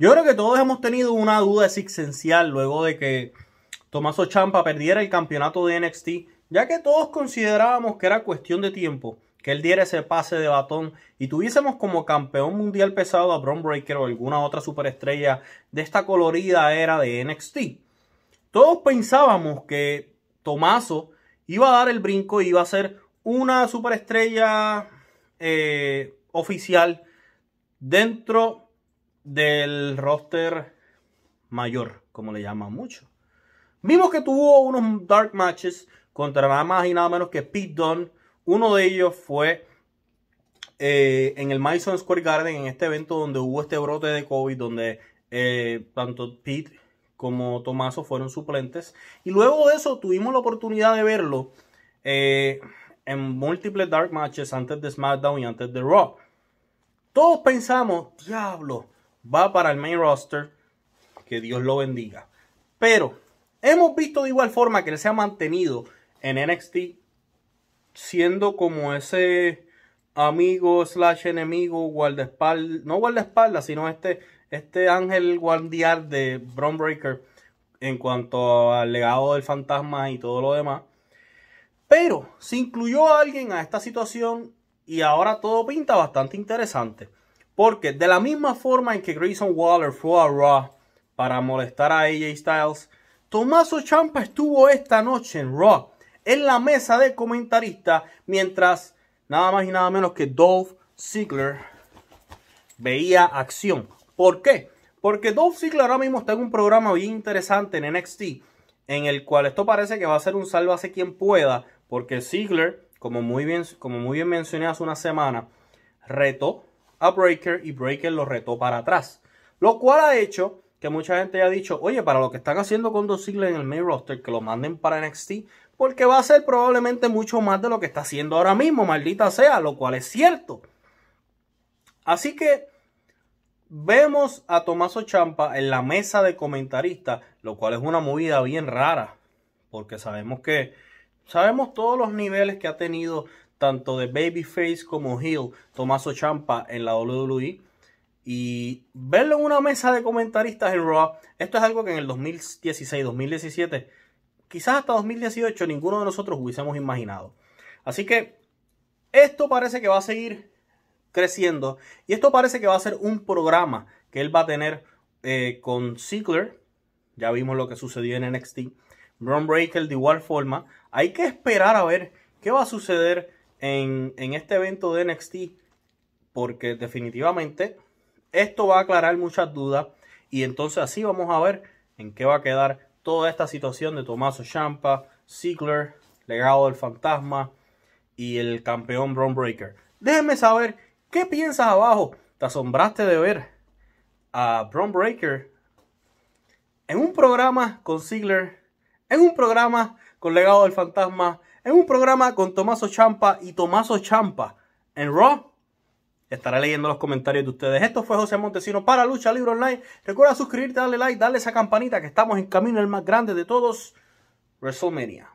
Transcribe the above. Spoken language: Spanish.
Yo creo que todos hemos tenido una duda existencial luego de que Tomaso Champa perdiera el campeonato de NXT, ya que todos considerábamos que era cuestión de tiempo que él diera ese pase de batón y tuviésemos como campeón mundial pesado a Bron Breaker o alguna otra superestrella de esta colorida era de NXT. Todos pensábamos que Tomaso iba a dar el brinco y iba a ser una superestrella eh, oficial dentro del roster mayor, como le llaman mucho. Vimos que tuvo unos dark matches contra nada más y nada menos que Pete Dunne. Uno de ellos fue eh, en el Madison Square Garden, en este evento donde hubo este brote de COVID, donde eh, tanto Pete como Tomaso fueron suplentes. Y luego de eso tuvimos la oportunidad de verlo eh, en múltiples dark matches antes de SmackDown y antes de Raw. Todos pensamos, diablo, va para el main roster. Que Dios lo bendiga. Pero hemos visto de igual forma que él se ha mantenido en NXT siendo como ese amigo slash enemigo guardaespaldas, no guardaespaldas, sino este, este ángel guardián de Bron Breaker en cuanto al legado del fantasma y todo lo demás. Pero se incluyó a alguien a esta situación y ahora todo pinta bastante interesante. Porque de la misma forma en que Grayson Waller fue a Raw para molestar a AJ Styles, Tommaso Champa estuvo esta noche en Raw, en la mesa de comentarista, mientras nada más y nada menos que Dolph Ziggler veía acción. ¿Por qué? Porque Dolph Ziggler ahora mismo está en un programa bien interesante en NXT, en el cual esto parece que va a ser un salvo hace quien pueda, porque Ziggler, como muy bien, como muy bien mencioné hace una semana, retó a Breaker y Breaker lo retó para atrás. Lo cual ha hecho que mucha gente haya dicho, oye, para lo que están haciendo con dos siglas en el main roster, que lo manden para NXT, porque va a ser probablemente mucho más de lo que está haciendo ahora mismo, maldita sea, lo cual es cierto. Así que vemos a Tomaso Champa en la mesa de comentarista, lo cual es una movida bien rara, porque sabemos que sabemos todos los niveles que ha tenido tanto de Babyface como Hill, Tomaso Champa en la WWE. Y verlo en una mesa de comentaristas en Raw, esto es algo que en el 2016, 2017, quizás hasta 2018 ninguno de nosotros hubiésemos imaginado. Así que esto parece que va a seguir creciendo y esto parece que va a ser un programa que él va a tener eh, con Ziggler. Ya vimos lo que sucedió en NXT. Brown Breaker de igual forma. Hay que esperar a ver qué va a suceder en, este evento de NXT porque definitivamente esto va a aclarar muchas dudas y entonces así vamos a ver en qué va a quedar toda esta situación de Tommaso Champa, Ziggler, Legado del Fantasma y el campeón Braun Breaker. Déjenme saber qué piensas abajo. ¿Te asombraste de ver a Braun Breaker en un programa con Ziggler, en un programa con Legado del Fantasma en un programa con Tomaso Champa y Tomaso Champa en Raw. Estaré leyendo los comentarios de ustedes. Esto fue José Montesino para Lucha Libre Online. Recuerda suscribirte, darle like, darle esa campanita que estamos en camino el más grande de todos, WrestleMania.